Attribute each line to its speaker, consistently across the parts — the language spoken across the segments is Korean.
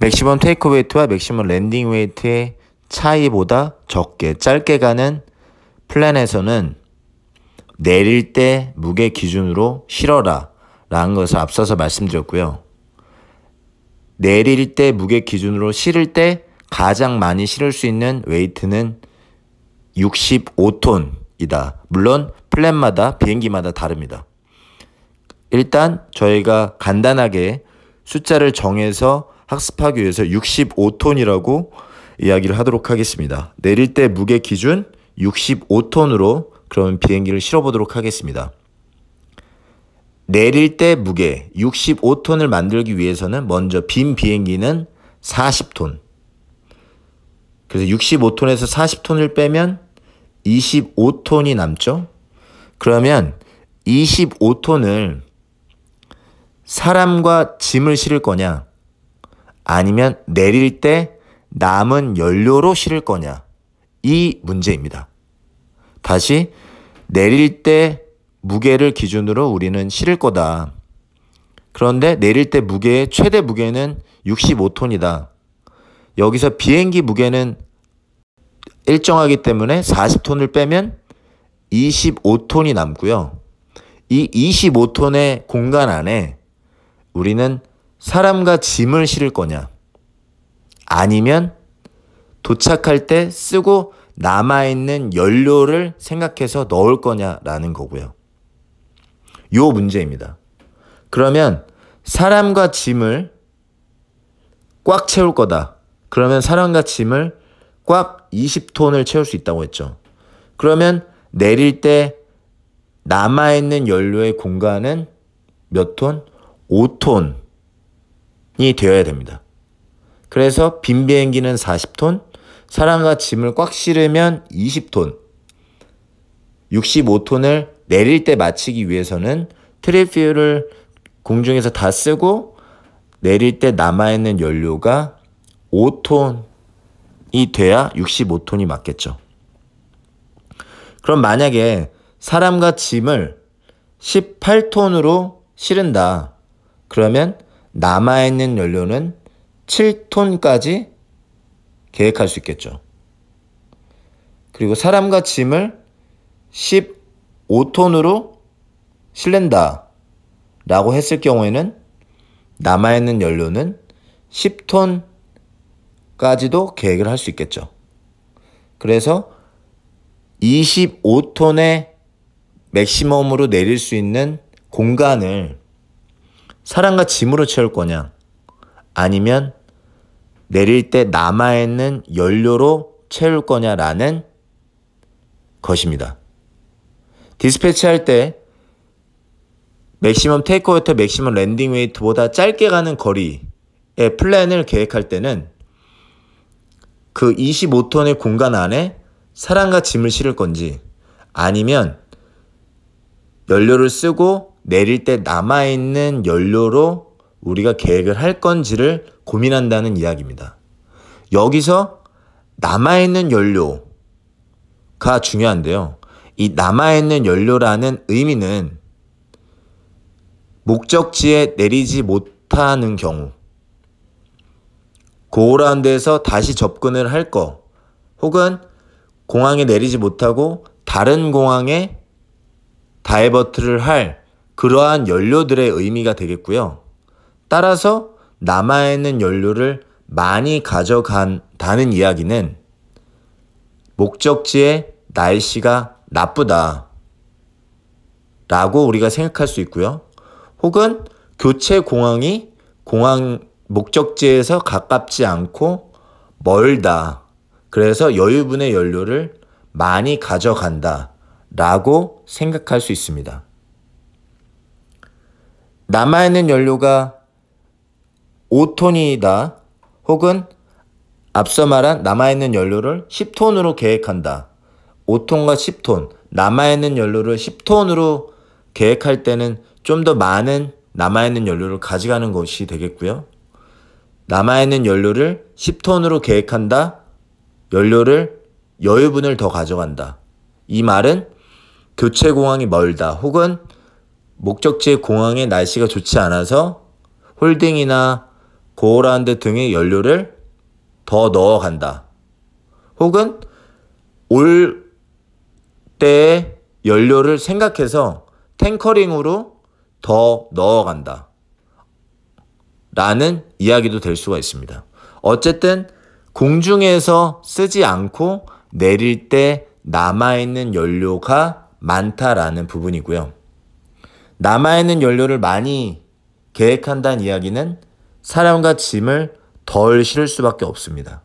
Speaker 1: 맥시멈 테이크 웨이트와 맥시멈 랜딩 웨이트의 차이보다 적게 짧게 가는 플랜에서는 내릴 때 무게 기준으로 실어라 라는 것을 앞서서 말씀드렸고요. 내릴 때 무게 기준으로 실을 때 가장 많이 실을 수 있는 웨이트는 65톤이다. 물론 플랜마다 비행기마다 다릅니다. 일단 저희가 간단하게 숫자를 정해서 학습하기 위해서 65톤이라고 이야기를 하도록 하겠습니다. 내릴 때 무게 기준 65톤으로 그럼 비행기를 실어보도록 하겠습니다. 내릴 때 무게 65톤을 만들기 위해서는 먼저 빈 비행기는 40톤. 그래서 65톤에서 40톤을 빼면 25톤이 남죠. 그러면 25톤을 사람과 짐을 실을 거냐? 아니면 내릴 때 남은 연료로 실을 거냐. 이 문제입니다. 다시 내릴 때 무게를 기준으로 우리는 실을 거다. 그런데 내릴 때 무게의 최대 무게는 65톤이다. 여기서 비행기 무게는 일정하기 때문에 40톤을 빼면 25톤이 남고요. 이 25톤의 공간 안에 우리는 사람과 짐을 실을 거냐? 아니면 도착할 때 쓰고 남아있는 연료를 생각해서 넣을 거냐라는 거고요. 요 문제입니다. 그러면 사람과 짐을 꽉 채울 거다. 그러면 사람과 짐을 꽉 20톤을 채울 수 있다고 했죠. 그러면 내릴 때 남아있는 연료의 공간은 몇 톤? 5톤 이 되어야 됩니다. 그래서 빈 비행기는 40톤, 사람과 짐을 꽉 실으면 20톤, 65톤을 내릴 때 마치기 위해서는 트리퓨를 공중에서 다 쓰고 내릴 때 남아있는 연료가 5톤이 돼야 65톤이 맞겠죠. 그럼 만약에 사람과 짐을 18톤으로 실은다. 그러면 남아있는 연료는 7톤까지 계획할 수 있겠죠. 그리고 사람과 짐을 15톤으로 실린다 라고 했을 경우에는 남아있는 연료는 10톤까지도 계획을 할 수 있겠죠. 그래서 25톤의 맥시멈으로 내릴 수 있는 공간을 사랑과 짐으로 채울 거냐? 아니면 내릴 때 남아있는 연료로 채울 거냐라는 것입니다. 디스패치 할때 맥시멈 테이크웨이트, 맥시멈 랜딩 웨이트보다 짧게 가는 거리의 플랜을 계획할 때는 그 25톤의 공간 안에 사랑과 짐을 실을 건지 아니면 연료를 쓰고 내릴 때 남아있는 연료로 우리가 계획을 할 건지를 고민한다는 이야기입니다. 여기서 남아있는 연료가 중요한데요. 이 남아있는 연료라는 의미는 목적지에 내리지 못하는 경우, 고라운드에서 다시 접근을 할 거, 혹은 공항에 내리지 못하고 다른 공항에 다이버트를 할 그러한 연료들의 의미가 되겠고요. 따라서 남아있는 연료를 많이 가져간다는 이야기는 목적지의 날씨가 나쁘다. 라고 우리가 생각할 수 있고요. 혹은 교체 공항이 공항 목적지에서 가깝지 않고 멀다. 그래서 여유분의 연료를 많이 가져간다. 라고 생각할 수 있습니다. 남아있는 연료가 5톤이다 혹은 앞서 말한 남아있는 연료를 10톤으로 계획한다. 5톤과 10톤, 남아있는 연료를 10톤으로 계획할 때는 좀 더 많은 남아있는 연료를 가져가는 것이 되겠고요. 남아있는 연료를 10톤으로 계획한다. 연료를 여유분을 더 가져간다. 이 말은 교체 공항이 멀다 혹은 목적지 공항의 날씨가 좋지 않아서 홀딩이나 고오라운드 등의 연료를 더 넣어간다. 혹은 올 때의 연료를 생각해서 탱커링으로 더 넣어간다. 라는 이야기도 될 수가 있습니다. 어쨌든 공중에서 쓰지 않고 내릴 때 남아있는 연료가 많다라는 부분이고요. 남아있는 연료를 많이 계획한다는 이야기는 사람과 짐을 덜 실을 수밖에 없습니다.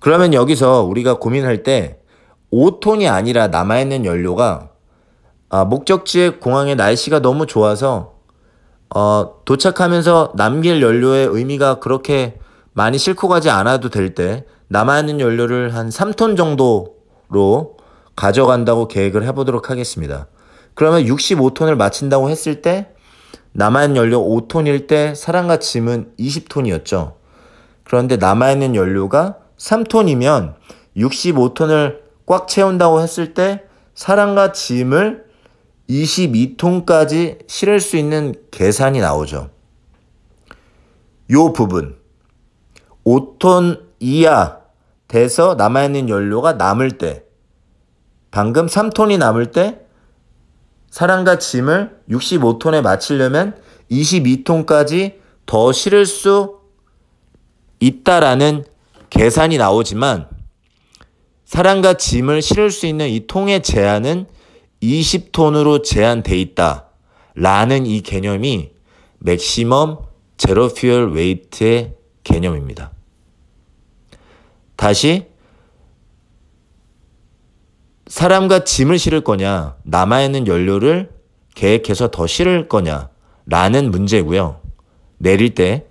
Speaker 1: 그러면 여기서 우리가 고민할 때 5톤이 아니라 남아있는 연료가 아, 목적지의 공항에 날씨가 너무 좋아서 어, 도착하면서 남길 연료의 의미가 그렇게 많이 싣고 가지 않아도 될 때 남아있는 연료를 한 3톤 정도로 가져간다고 계획을 해보도록 하겠습니다. 그러면 65톤을 마친다고 했을 때 남아있는 연료 5톤일 때사람과 짐은 20톤이었죠. 그런데 남아있는 연료가 3톤이면 65톤을 꽉 채운다고 했을 때사람과 짐을 22톤까지 실을 수 있는 계산이 나오죠. 요 부분 5톤 이하 돼서 남아있는 연료가 남을 때 방금 3톤이 남을 때 사람과 짐을 65톤에 마치려면 22톤까지 더 실을 수 있다라는 계산이 나오지만 사람과 짐을 실을 수 있는 이 통의 제한은 20톤으로 제한돼 있다. 라는 이 개념이 맥시멈 제로 퓨얼 웨이트의 개념입니다. 다시 사람과 짐을 실을 거냐, 남아있는 연료를 계획해서 더 실을 거냐, 라는 문제고요. 내릴 때,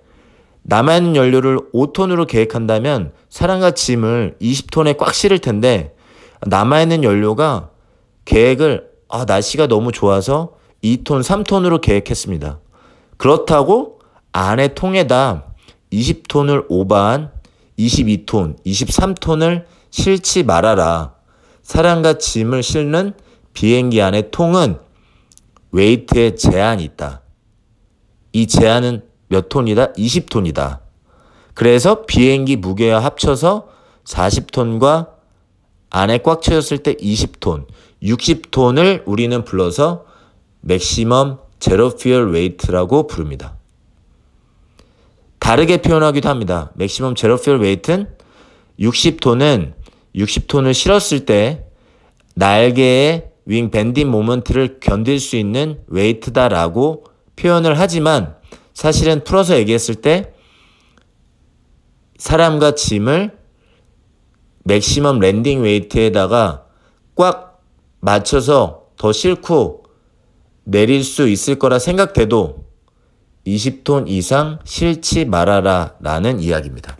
Speaker 1: 남아있는 연료를 5톤으로 계획한다면 사람과 짐을 20톤에 꽉 실을 텐데, 남아있는 연료가 계획을, 아, 날씨가 너무 좋아서 2톤, 3톤으로 계획했습니다. 그렇다고 안에 통에다 20톤을 오한 22톤, 23톤을 실지 말아라. 사람과 짐을 실는 비행기 안의 통은 웨이트에 제한이 있다. 이 제한은 몇 톤이다? 20톤이다. 그래서 비행기 무게와 합쳐서 40톤과 안에 꽉 채웠을 때 20톤, 60톤을 우리는 불러서 맥시멈 제로 퓨얼 웨이트라고 부릅니다. 다르게 표현하기도 합니다. 맥시멈 제로 퓨얼 웨이트는 60톤은 60톤을 실었을 때 날개의 윙 밴딩 모먼트를 견딜 수 있는 웨이트다라고 표현을 하지만 사실은 풀어서 얘기했을 때 사람과 짐을 맥시멈 랜딩 웨이트에다가 꽉 맞춰서 더 싣고 내릴 수 있을 거라 생각돼도 20톤 이상 실지 말아라 라는 이야기입니다.